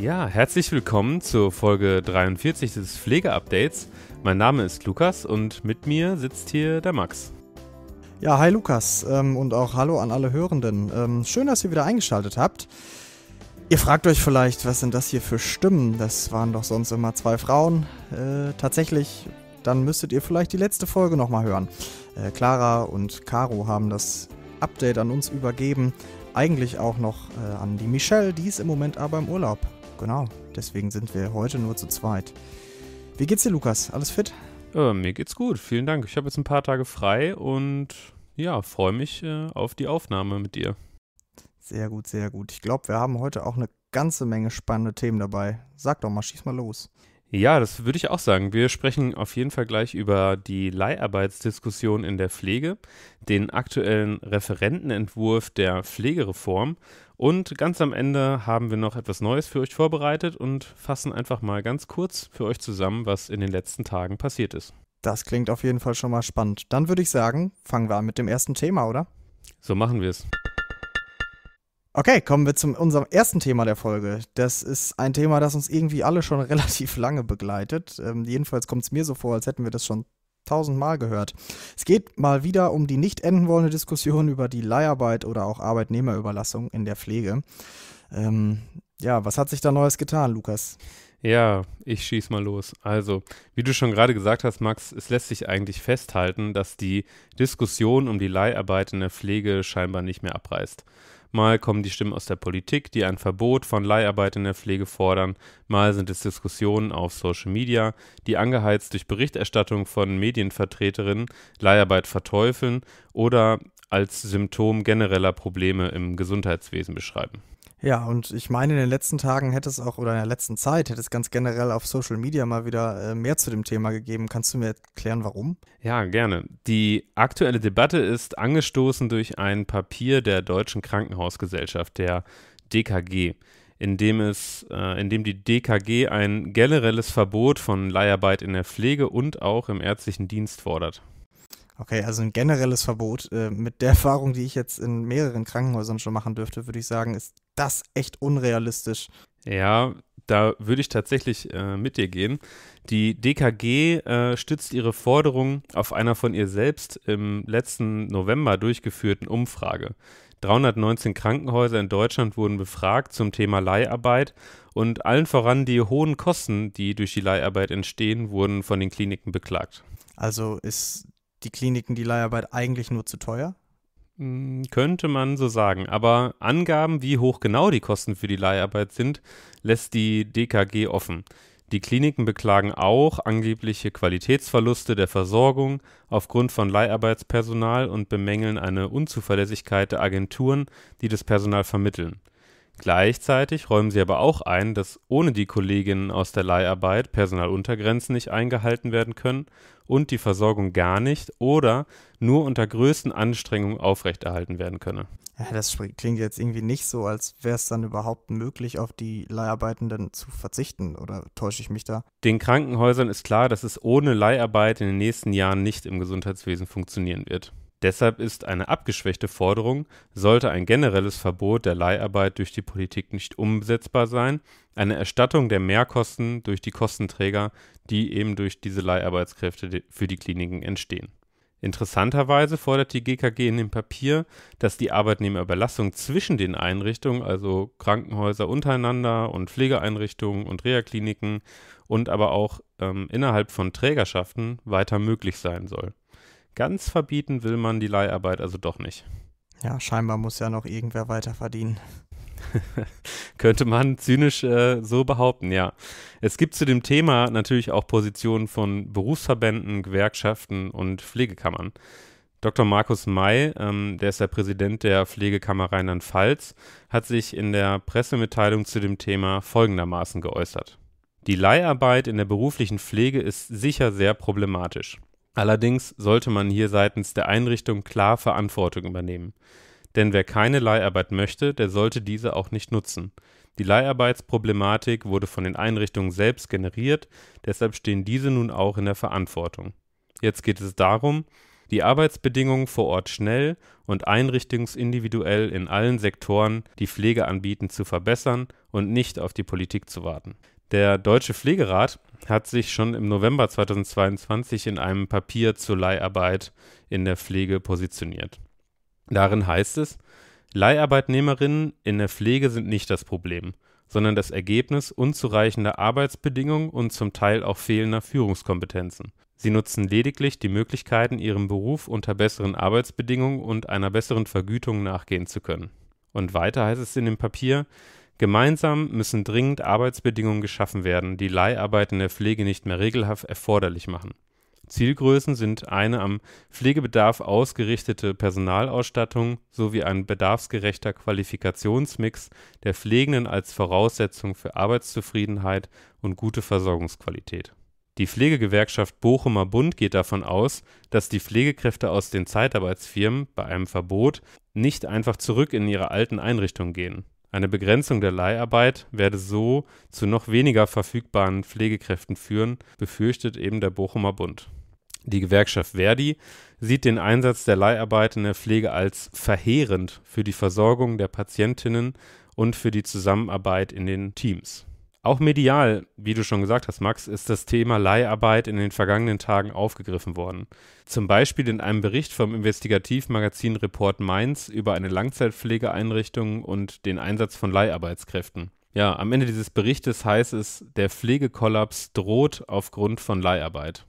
Ja, herzlich willkommen zur Folge 43 des Pflegeupdates. Mein Name ist Lukas und mit mir sitzt hier der Max. Ja, hi Lukas ähm, und auch hallo an alle Hörenden. Ähm, schön, dass ihr wieder eingeschaltet habt. Ihr fragt euch vielleicht, was sind das hier für Stimmen? Das waren doch sonst immer zwei Frauen. Äh, tatsächlich, dann müsstet ihr vielleicht die letzte Folge nochmal hören. Äh, Clara und Caro haben das Update an uns übergeben. Eigentlich auch noch äh, an die Michelle, die ist im Moment aber im Urlaub genau, deswegen sind wir heute nur zu zweit. Wie geht's dir, Lukas? Alles fit? Äh, mir geht's gut, vielen Dank. Ich habe jetzt ein paar Tage frei und ja, freue mich äh, auf die Aufnahme mit dir. Sehr gut, sehr gut. Ich glaube, wir haben heute auch eine ganze Menge spannende Themen dabei. Sag doch mal, schieß mal los. Ja, das würde ich auch sagen. Wir sprechen auf jeden Fall gleich über die Leiharbeitsdiskussion in der Pflege, den aktuellen Referentenentwurf der Pflegereform und ganz am Ende haben wir noch etwas Neues für euch vorbereitet und fassen einfach mal ganz kurz für euch zusammen, was in den letzten Tagen passiert ist. Das klingt auf jeden Fall schon mal spannend. Dann würde ich sagen, fangen wir an mit dem ersten Thema, oder? So machen wir es. Okay, kommen wir zu unserem ersten Thema der Folge. Das ist ein Thema, das uns irgendwie alle schon relativ lange begleitet. Ähm, jedenfalls kommt es mir so vor, als hätten wir das schon tausendmal gehört. Es geht mal wieder um die nicht enden wollende Diskussion über die Leiharbeit oder auch Arbeitnehmerüberlassung in der Pflege. Ähm, ja, was hat sich da Neues getan, Lukas? Ja, ich schieß mal los. Also, wie du schon gerade gesagt hast, Max, es lässt sich eigentlich festhalten, dass die Diskussion um die Leiharbeit in der Pflege scheinbar nicht mehr abreißt. Mal kommen die Stimmen aus der Politik, die ein Verbot von Leiharbeit in der Pflege fordern, mal sind es Diskussionen auf Social Media, die angeheizt durch Berichterstattung von Medienvertreterinnen Leiharbeit verteufeln oder als Symptom genereller Probleme im Gesundheitswesen beschreiben. Ja, und ich meine, in den letzten Tagen hätte es auch, oder in der letzten Zeit, hätte es ganz generell auf Social Media mal wieder äh, mehr zu dem Thema gegeben. Kannst du mir erklären, warum? Ja, gerne. Die aktuelle Debatte ist angestoßen durch ein Papier der Deutschen Krankenhausgesellschaft, der DKG, in dem, es, äh, in dem die DKG ein generelles Verbot von Leiharbeit in der Pflege und auch im ärztlichen Dienst fordert. Okay, also ein generelles Verbot. Äh, mit der Erfahrung, die ich jetzt in mehreren Krankenhäusern schon machen dürfte, würde ich sagen, ist das echt unrealistisch. Ja, da würde ich tatsächlich äh, mit dir gehen. Die DKG äh, stützt ihre Forderung auf einer von ihr selbst im letzten November durchgeführten Umfrage. 319 Krankenhäuser in Deutschland wurden befragt zum Thema Leiharbeit und allen voran die hohen Kosten, die durch die Leiharbeit entstehen, wurden von den Kliniken beklagt. Also ist die Kliniken die Leiharbeit eigentlich nur zu teuer? Hm, könnte man so sagen. Aber Angaben, wie hoch genau die Kosten für die Leiharbeit sind, lässt die DKG offen. Die Kliniken beklagen auch angebliche Qualitätsverluste der Versorgung aufgrund von Leiharbeitspersonal und bemängeln eine Unzuverlässigkeit der Agenturen, die das Personal vermitteln. Gleichzeitig räumen sie aber auch ein, dass ohne die Kolleginnen aus der Leiharbeit Personaluntergrenzen nicht eingehalten werden können und die Versorgung gar nicht oder nur unter größten Anstrengungen aufrechterhalten werden könne. Ja, das klingt jetzt irgendwie nicht so, als wäre es dann überhaupt möglich, auf die Leiharbeitenden zu verzichten, oder täusche ich mich da? Den Krankenhäusern ist klar, dass es ohne Leiharbeit in den nächsten Jahren nicht im Gesundheitswesen funktionieren wird. Deshalb ist eine abgeschwächte Forderung, sollte ein generelles Verbot der Leiharbeit durch die Politik nicht umsetzbar sein, eine Erstattung der Mehrkosten durch die Kostenträger, die eben durch diese Leiharbeitskräfte für die Kliniken entstehen. Interessanterweise fordert die GKG in dem Papier, dass die Arbeitnehmerüberlassung zwischen den Einrichtungen, also Krankenhäuser untereinander und Pflegeeinrichtungen und Reha-Kliniken und aber auch ähm, innerhalb von Trägerschaften weiter möglich sein soll ganz verbieten will man die Leiharbeit also doch nicht. Ja, scheinbar muss ja noch irgendwer weiter verdienen. Könnte man zynisch äh, so behaupten, ja. Es gibt zu dem Thema natürlich auch Positionen von Berufsverbänden, Gewerkschaften und Pflegekammern. Dr. Markus May, ähm, der ist der Präsident der Pflegekammer Rheinland-Pfalz, hat sich in der Pressemitteilung zu dem Thema folgendermaßen geäußert. Die Leiharbeit in der beruflichen Pflege ist sicher sehr problematisch. Allerdings sollte man hier seitens der Einrichtung klar Verantwortung übernehmen. Denn wer keine Leiharbeit möchte, der sollte diese auch nicht nutzen. Die Leiharbeitsproblematik wurde von den Einrichtungen selbst generiert, deshalb stehen diese nun auch in der Verantwortung. Jetzt geht es darum, die Arbeitsbedingungen vor Ort schnell und einrichtungsindividuell in allen Sektoren, die Pflege anbieten, zu verbessern und nicht auf die Politik zu warten. Der Deutsche Pflegerat hat sich schon im November 2022 in einem Papier zur Leiharbeit in der Pflege positioniert. Darin heißt es, Leiharbeitnehmerinnen in der Pflege sind nicht das Problem, sondern das Ergebnis unzureichender Arbeitsbedingungen und zum Teil auch fehlender Führungskompetenzen. Sie nutzen lediglich die Möglichkeiten, ihrem Beruf unter besseren Arbeitsbedingungen und einer besseren Vergütung nachgehen zu können. Und weiter heißt es in dem Papier, Gemeinsam müssen dringend Arbeitsbedingungen geschaffen werden, die Leiharbeit in der Pflege nicht mehr regelhaft erforderlich machen. Zielgrößen sind eine am Pflegebedarf ausgerichtete Personalausstattung sowie ein bedarfsgerechter Qualifikationsmix der Pflegenden als Voraussetzung für Arbeitszufriedenheit und gute Versorgungsqualität. Die Pflegegewerkschaft Bochumer Bund geht davon aus, dass die Pflegekräfte aus den Zeitarbeitsfirmen bei einem Verbot nicht einfach zurück in ihre alten Einrichtungen gehen. Eine Begrenzung der Leiharbeit werde so zu noch weniger verfügbaren Pflegekräften führen, befürchtet eben der Bochumer Bund. Die Gewerkschaft Verdi sieht den Einsatz der Leiharbeit in der Pflege als verheerend für die Versorgung der Patientinnen und für die Zusammenarbeit in den Teams. Auch medial, wie du schon gesagt hast, Max, ist das Thema Leiharbeit in den vergangenen Tagen aufgegriffen worden. Zum Beispiel in einem Bericht vom Investigativmagazin Report Mainz über eine Langzeitpflegeeinrichtung und den Einsatz von Leiharbeitskräften. Ja, am Ende dieses Berichtes heißt es, der Pflegekollaps droht aufgrund von Leiharbeit.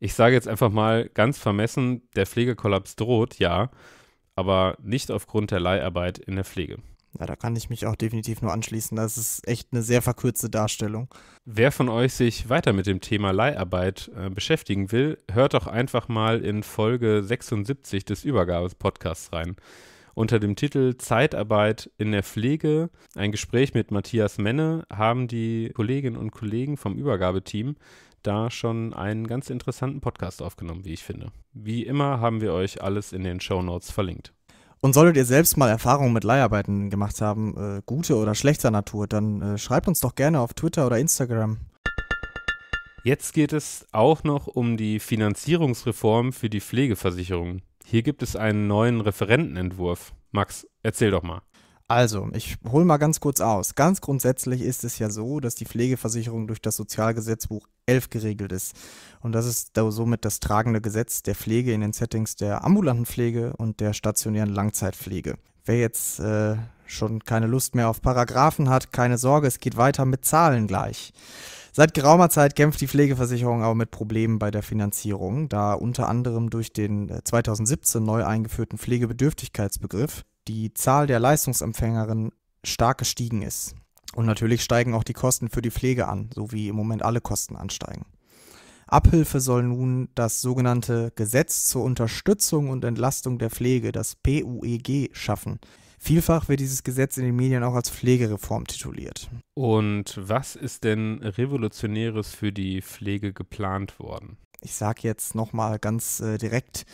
Ich sage jetzt einfach mal ganz vermessen, der Pflegekollaps droht, ja, aber nicht aufgrund der Leiharbeit in der Pflege. Ja, da kann ich mich auch definitiv nur anschließen. Das ist echt eine sehr verkürzte Darstellung. Wer von euch sich weiter mit dem Thema Leiharbeit äh, beschäftigen will, hört doch einfach mal in Folge 76 des Übergabes-Podcasts rein. Unter dem Titel Zeitarbeit in der Pflege, ein Gespräch mit Matthias Menne, haben die Kolleginnen und Kollegen vom Übergabeteam da schon einen ganz interessanten Podcast aufgenommen, wie ich finde. Wie immer haben wir euch alles in den Show Notes verlinkt. Und solltet ihr selbst mal Erfahrungen mit Leiharbeiten gemacht haben, äh, gute oder schlechter Natur, dann äh, schreibt uns doch gerne auf Twitter oder Instagram. Jetzt geht es auch noch um die Finanzierungsreform für die Pflegeversicherung. Hier gibt es einen neuen Referentenentwurf. Max, erzähl doch mal. Also, ich hole mal ganz kurz aus. Ganz grundsätzlich ist es ja so, dass die Pflegeversicherung durch das Sozialgesetzbuch 11 geregelt ist. Und das ist somit das tragende Gesetz der Pflege in den Settings der ambulanten Pflege und der stationären Langzeitpflege. Wer jetzt äh, schon keine Lust mehr auf Paragraphen hat, keine Sorge, es geht weiter mit Zahlen gleich. Seit geraumer Zeit kämpft die Pflegeversicherung aber mit Problemen bei der Finanzierung, da unter anderem durch den 2017 äh, neu eingeführten Pflegebedürftigkeitsbegriff die Zahl der Leistungsempfängerinnen stark gestiegen ist. Und natürlich steigen auch die Kosten für die Pflege an, so wie im Moment alle Kosten ansteigen. Abhilfe soll nun das sogenannte Gesetz zur Unterstützung und Entlastung der Pflege, das PUEG, schaffen. Vielfach wird dieses Gesetz in den Medien auch als Pflegereform tituliert. Und was ist denn Revolutionäres für die Pflege geplant worden? Ich sage jetzt nochmal ganz äh, direkt,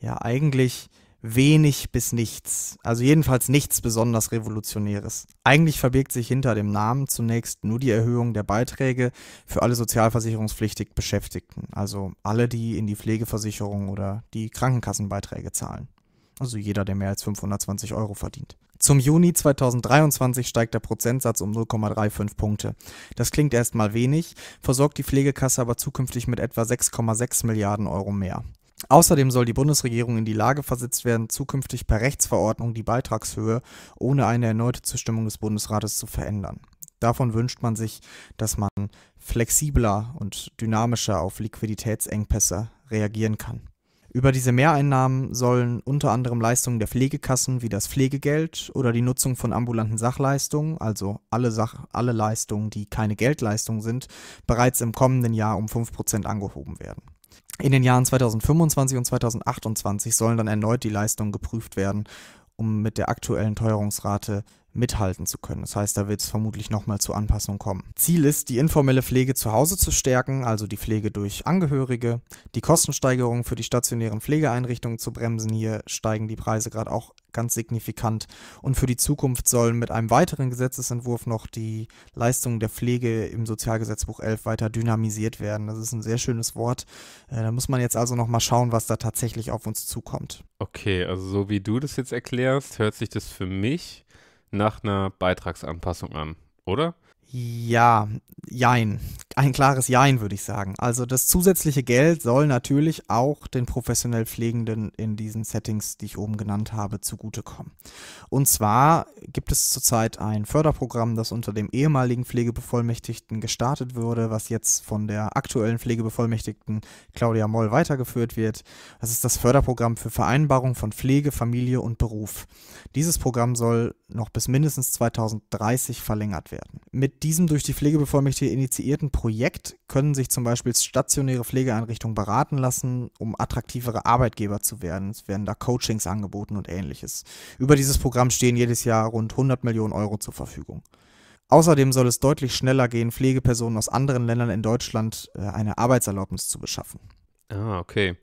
ja eigentlich wenig bis nichts, also jedenfalls nichts besonders Revolutionäres. Eigentlich verbirgt sich hinter dem Namen zunächst nur die Erhöhung der Beiträge für alle sozialversicherungspflichtig Beschäftigten, also alle, die in die Pflegeversicherung oder die Krankenkassenbeiträge zahlen. Also jeder, der mehr als 520 Euro verdient. Zum Juni 2023 steigt der Prozentsatz um 0,35 Punkte. Das klingt erstmal wenig, versorgt die Pflegekasse aber zukünftig mit etwa 6,6 Milliarden Euro mehr. Außerdem soll die Bundesregierung in die Lage versetzt werden, zukünftig per Rechtsverordnung die Beitragshöhe ohne eine erneute Zustimmung des Bundesrates zu verändern. Davon wünscht man sich, dass man flexibler und dynamischer auf Liquiditätsengpässe reagieren kann. Über diese Mehreinnahmen sollen unter anderem Leistungen der Pflegekassen wie das Pflegegeld oder die Nutzung von ambulanten Sachleistungen, also alle, Sach alle Leistungen, die keine Geldleistungen sind, bereits im kommenden Jahr um 5% angehoben werden. In den Jahren 2025 und 2028 sollen dann erneut die Leistungen geprüft werden, um mit der aktuellen Teuerungsrate mithalten zu können. Das heißt, da wird es vermutlich nochmal zu Anpassungen kommen. Ziel ist, die informelle Pflege zu Hause zu stärken, also die Pflege durch Angehörige, die Kostensteigerung für die stationären Pflegeeinrichtungen zu bremsen. Hier steigen die Preise gerade auch ganz signifikant. Und für die Zukunft sollen mit einem weiteren Gesetzesentwurf noch die Leistungen der Pflege im Sozialgesetzbuch 11 weiter dynamisiert werden. Das ist ein sehr schönes Wort. Äh, da muss man jetzt also noch mal schauen, was da tatsächlich auf uns zukommt. Okay, also so wie du das jetzt erklärst, hört sich das für mich nach einer Beitragsanpassung an, oder? Ja, jein. Ein klares Jein, würde ich sagen. Also das zusätzliche Geld soll natürlich auch den professionell Pflegenden in diesen Settings, die ich oben genannt habe, zugutekommen. Und zwar gibt es zurzeit ein Förderprogramm, das unter dem ehemaligen Pflegebevollmächtigten gestartet wurde, was jetzt von der aktuellen Pflegebevollmächtigten Claudia Moll weitergeführt wird. Das ist das Förderprogramm für Vereinbarung von Pflege, Familie und Beruf. Dieses Programm soll noch bis mindestens 2030 verlängert werden. Mit diesem durch die Pflegebevollmächtigte initiierten Projekt können sich zum Beispiel stationäre Pflegeeinrichtungen beraten lassen, um attraktivere Arbeitgeber zu werden. Es werden da Coachings angeboten und ähnliches. Über dieses Programm stehen jedes Jahr rund 100 Millionen Euro zur Verfügung. Außerdem soll es deutlich schneller gehen, Pflegepersonen aus anderen Ländern in Deutschland äh, eine Arbeitserlaubnis zu beschaffen. Ah, okay.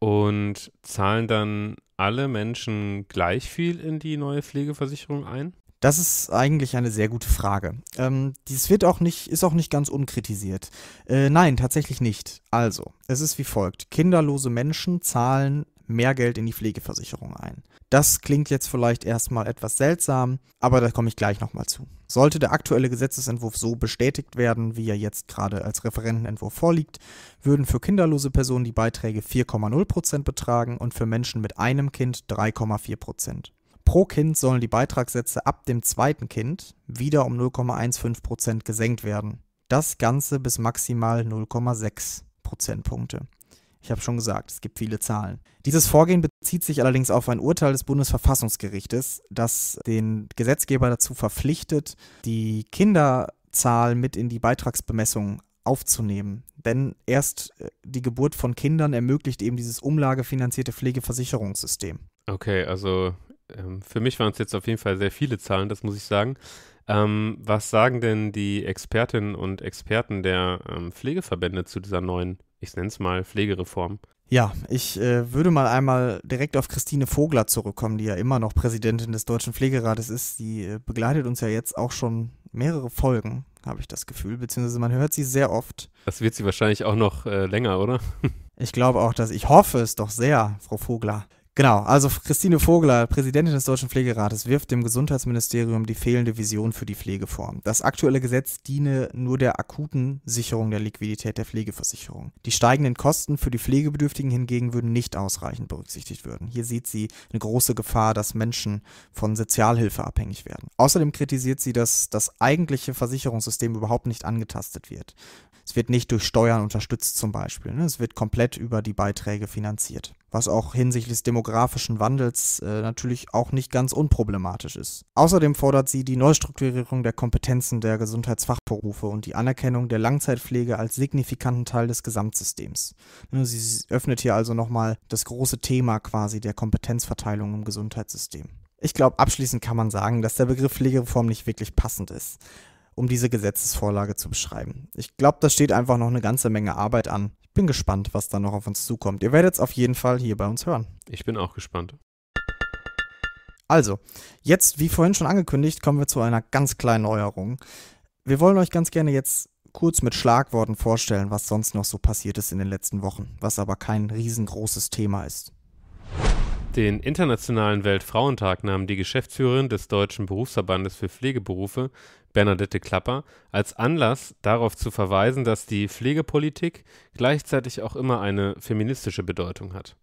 Und zahlen dann alle Menschen gleich viel in die neue Pflegeversicherung ein? Das ist eigentlich eine sehr gute Frage. Ähm, dies wird auch nicht, ist auch nicht ganz unkritisiert. Äh, nein, tatsächlich nicht. Also, es ist wie folgt. Kinderlose Menschen zahlen mehr Geld in die Pflegeversicherung ein. Das klingt jetzt vielleicht erstmal etwas seltsam, aber da komme ich gleich nochmal zu. Sollte der aktuelle Gesetzesentwurf so bestätigt werden, wie er jetzt gerade als Referentenentwurf vorliegt, würden für kinderlose Personen die Beiträge 4,0% betragen und für Menschen mit einem Kind 3,4%. Pro Kind sollen die Beitragssätze ab dem zweiten Kind wieder um 0,15 Prozent gesenkt werden. Das Ganze bis maximal 0,6 Prozentpunkte. Ich habe schon gesagt, es gibt viele Zahlen. Dieses Vorgehen bezieht sich allerdings auf ein Urteil des Bundesverfassungsgerichtes, das den Gesetzgeber dazu verpflichtet, die Kinderzahl mit in die Beitragsbemessung aufzunehmen. Denn erst äh, die Geburt von Kindern ermöglicht eben dieses umlagefinanzierte Pflegeversicherungssystem. Okay, also ähm, für mich waren es jetzt auf jeden Fall sehr viele Zahlen, das muss ich sagen. Ähm, was sagen denn die Expertinnen und Experten der ähm, Pflegeverbände zu dieser neuen, ich nenne es mal, Pflegereform? Ja, ich äh, würde mal einmal direkt auf Christine Vogler zurückkommen, die ja immer noch Präsidentin des Deutschen Pflegerates ist. Sie äh, begleitet uns ja jetzt auch schon mehrere Folgen, habe ich das Gefühl, beziehungsweise man hört sie sehr oft. Das wird sie wahrscheinlich auch noch äh, länger, oder? ich glaube auch, dass ich hoffe es doch sehr, Frau Vogler. Genau, also Christine Vogler, Präsidentin des Deutschen Pflegerates, wirft dem Gesundheitsministerium die fehlende Vision für die Pflege vor. Das aktuelle Gesetz diene nur der akuten Sicherung der Liquidität der Pflegeversicherung. Die steigenden Kosten für die Pflegebedürftigen hingegen würden nicht ausreichend berücksichtigt werden. Hier sieht sie eine große Gefahr, dass Menschen von Sozialhilfe abhängig werden. Außerdem kritisiert sie, dass das eigentliche Versicherungssystem überhaupt nicht angetastet wird. Es wird nicht durch Steuern unterstützt zum Beispiel. Ne? Es wird komplett über die Beiträge finanziert. Was auch hinsichtlich des demografischen Wandels äh, natürlich auch nicht ganz unproblematisch ist. Außerdem fordert sie die Neustrukturierung der Kompetenzen der Gesundheitsfachberufe und die Anerkennung der Langzeitpflege als signifikanten Teil des Gesamtsystems. Ne, sie öffnet hier also nochmal das große Thema quasi der Kompetenzverteilung im Gesundheitssystem. Ich glaube, abschließend kann man sagen, dass der Begriff Pflegereform nicht wirklich passend ist um diese Gesetzesvorlage zu beschreiben. Ich glaube, da steht einfach noch eine ganze Menge Arbeit an. Ich bin gespannt, was da noch auf uns zukommt. Ihr werdet es auf jeden Fall hier bei uns hören. Ich bin auch gespannt. Also, jetzt, wie vorhin schon angekündigt, kommen wir zu einer ganz kleinen Neuerung. Wir wollen euch ganz gerne jetzt kurz mit Schlagworten vorstellen, was sonst noch so passiert ist in den letzten Wochen, was aber kein riesengroßes Thema ist. Den Internationalen Weltfrauentag nahm die Geschäftsführerin des Deutschen Berufsverbandes für Pflegeberufe, Bernadette Klapper, als Anlass, darauf zu verweisen, dass die Pflegepolitik gleichzeitig auch immer eine feministische Bedeutung hat.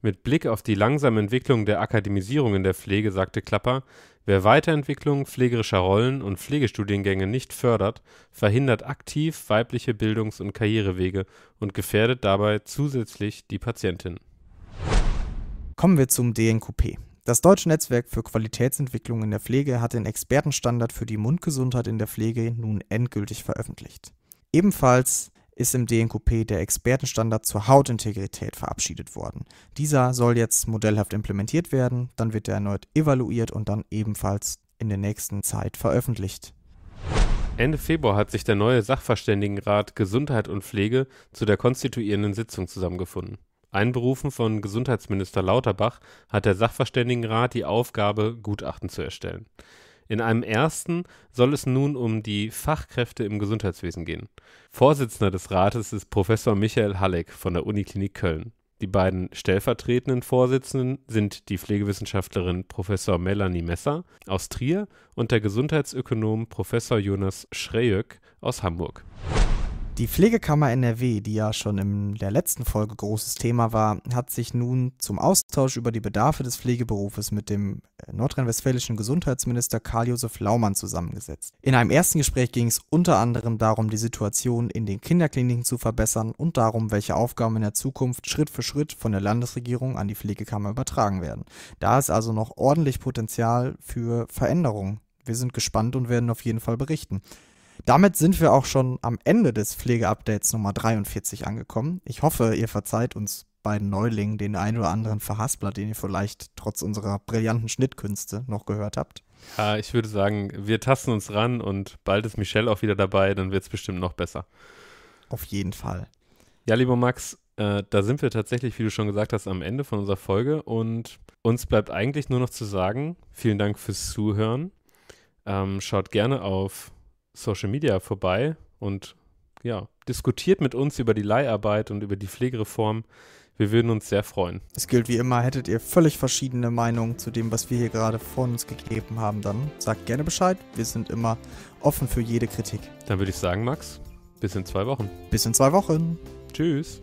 Mit Blick auf die langsame Entwicklung der Akademisierung in der Pflege sagte Klapper, wer Weiterentwicklung pflegerischer Rollen und Pflegestudiengänge nicht fördert, verhindert aktiv weibliche Bildungs- und Karrierewege und gefährdet dabei zusätzlich die Patientinnen. Kommen wir zum DNKP. Das Deutsche Netzwerk für Qualitätsentwicklung in der Pflege hat den Expertenstandard für die Mundgesundheit in der Pflege nun endgültig veröffentlicht. Ebenfalls ist im DNKP der Expertenstandard zur Hautintegrität verabschiedet worden. Dieser soll jetzt modellhaft implementiert werden, dann wird er erneut evaluiert und dann ebenfalls in der nächsten Zeit veröffentlicht. Ende Februar hat sich der neue Sachverständigenrat Gesundheit und Pflege zu der konstituierenden Sitzung zusammengefunden. Einberufen von Gesundheitsminister Lauterbach hat der Sachverständigenrat die Aufgabe, Gutachten zu erstellen. In einem ersten soll es nun um die Fachkräfte im Gesundheitswesen gehen. Vorsitzender des Rates ist Professor Michael Halleck von der Uniklinik Köln. Die beiden stellvertretenden Vorsitzenden sind die Pflegewissenschaftlerin Professor Melanie Messer aus Trier und der Gesundheitsökonom Professor Jonas Schrejök aus Hamburg. Die Pflegekammer NRW, die ja schon in der letzten Folge großes Thema war, hat sich nun zum Austausch über die Bedarfe des Pflegeberufes mit dem äh, nordrhein-westfälischen Gesundheitsminister Karl-Josef Laumann zusammengesetzt. In einem ersten Gespräch ging es unter anderem darum, die Situation in den Kinderkliniken zu verbessern und darum, welche Aufgaben in der Zukunft Schritt für Schritt von der Landesregierung an die Pflegekammer übertragen werden. Da ist also noch ordentlich Potenzial für Veränderungen. Wir sind gespannt und werden auf jeden Fall berichten. Damit sind wir auch schon am Ende des Pflegeupdates Nummer 43 angekommen. Ich hoffe, ihr verzeiht uns beiden Neulingen den ein oder anderen Verhaspler, den ihr vielleicht trotz unserer brillanten Schnittkünste noch gehört habt. Ja, ich würde sagen, wir tasten uns ran und bald ist Michelle auch wieder dabei, dann wird es bestimmt noch besser. Auf jeden Fall. Ja, lieber Max, äh, da sind wir tatsächlich, wie du schon gesagt hast, am Ende von unserer Folge und uns bleibt eigentlich nur noch zu sagen, vielen Dank fürs Zuhören. Ähm, schaut gerne auf Social Media vorbei und ja, diskutiert mit uns über die Leiharbeit und über die Pflegereform. Wir würden uns sehr freuen. Es gilt wie immer, hättet ihr völlig verschiedene Meinungen zu dem, was wir hier gerade vor uns gegeben haben, dann sagt gerne Bescheid. Wir sind immer offen für jede Kritik. Dann würde ich sagen, Max, bis in zwei Wochen. Bis in zwei Wochen. Tschüss.